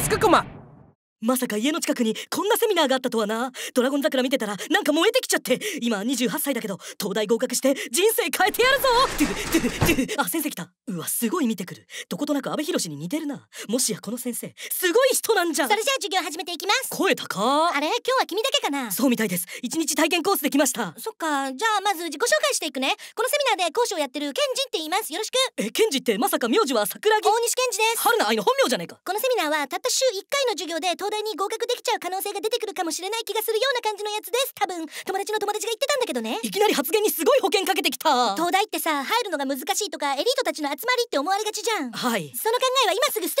スククマまさか家の近くにこんなセミナーがあったとはなドラゴン桜見てたらなんか燃えてきちゃって今28歳だけど東大合格して人生変えてやるぞドゥドゥドゥあ先生来たうわすごい見てくるどことなく阿部寛に似てるなもしやこの先生すごい人なんじゃそれじゃあ授業始めていきます声高あれ今日は君だけかなそうみたいです一日体験コースできましたそっかじゃあまず自己紹介していくねこのセミナーで講師をやってるケンジって言いますよろしくえケンジってまさか名字は桜木大西ケンジです春菜愛の本名じゃねえかこのセミナーはたった週1回の授業で東大に合格できちゃう可能性が出てくるかもしれない気がするような感じのやつです多分友達の友達が言ってたんだけどねいきなり発言にすごい保険かけてきた東大ってさ入るのが難しいとかエリートたちの集まりって思われがちじゃんはいその考えは今すぐ捨て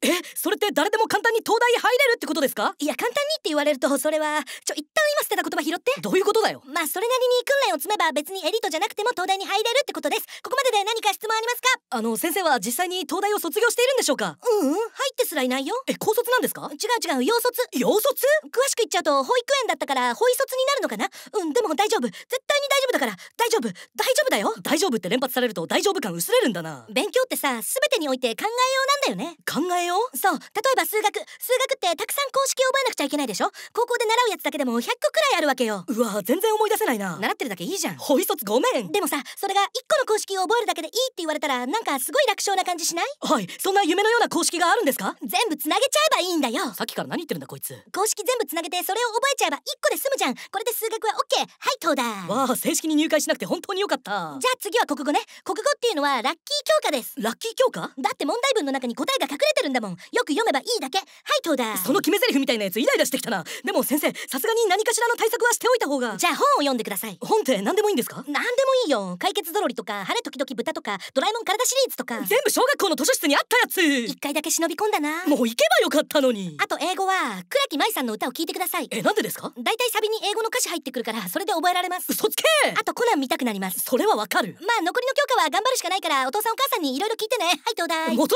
てくださいえそれって誰でも簡単に東大入れるってことですかいや簡単にって言われるとそれはちょ一旦今捨てた言葉拾ってどういうことだよまあそれなりに訓練を積めば別にエリートじゃなくても東大に入れるってことですここまでで何か質問ありますかあの先生は実際に東大を卒業しているんでしょうかうん、うん、入ってすらいないよえ高卒なんですか違う違う、洋卒。洋卒詳しく言っちゃうと、保育園だったから、保育卒になるのかなうん、でも大丈夫。絶対夫だから大丈夫大丈夫だよ大丈夫って連発されると大丈夫感薄れるんだな勉強ってさ全てにおいて考えようなんだよね考えようそう例えば数学数学ってたくさん公式を覚えなくちゃいけないでしょ高校で習うやつだけでも100個くらいあるわけようわ全然思い出せないな習ってるだけいいじゃんほいそつごめんでもさそれが1個の公式を覚えるだけでいいって言われたらなんかすごい楽勝な感じしないはいそんな夢のような公式があるんですか全部つなげちゃえばいいんだよさっきから何言ってるんだこいつ公式全部つなげてそれを覚えちゃえば1個で済むじゃんこれで数学は OK はい東大わあ正式式に入会しなくて本当によかったじゃあ次は国語ね国語っていうのはラッキー教科ですラッキー教科だって問題文の中に答えが隠れてるんだもんよく読めばいいだけはい東大その決め台詞みたいなやつイライラしてきたなでも先生さすがに何かしらの対策はしておいた方がじゃあ本を読んでください本って何でもいいんですか何でもいいよ解決ぞろりとか晴れ時々豚とかドラえもん体シリーズとか全部小学校の図書室にあったやつ一回だけ忍び込んだなもう行けばよかったのにあと英語は倉木舞さんの歌を聞いてくださいえなんでですかだいたいサビに英語の歌詞入ってくるからそれで覚えられます嘘つけあとコナン見たくなりますそれはわかるまあ残りの教科は頑張るしかないからお父さんお母さんにいろいろ聞いてねはい東大元も子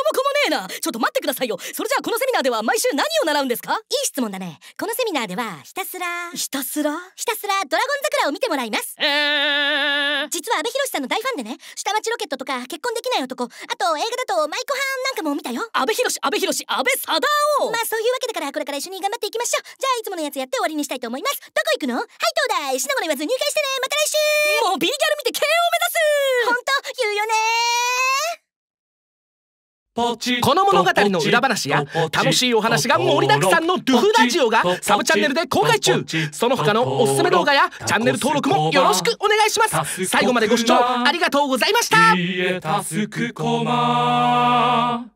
もねえなちょっと待ってくださいよそれじゃあこのセミナーでは毎週何を習うんですかいい質問だねこのセミナーではひたすらひたすらひたすらドラゴン桜を見てもらいますえー、実は阿部寛さんの大ファンでね下町ロケットとか結婚できない男あと映画だとマイコハンなんかも見たよ阿部寛阿部寛阿部サダヲまあそういうわけだからこれから一緒に頑張っていきましょうじゃあいつものやつやって終わりにしたいと思いますどこ行くのはい東大石の頃言わず入会してねまた来週ビ B ギャル見て慶を目指す本当言うよねこの物語の裏話や楽しいお話が盛りだくさんのドゥフラジオがサブチャンネルで公開中その他のおすすめ動画やチャンネル登録もよろしくお願いします最後までご視聴ありがとうございました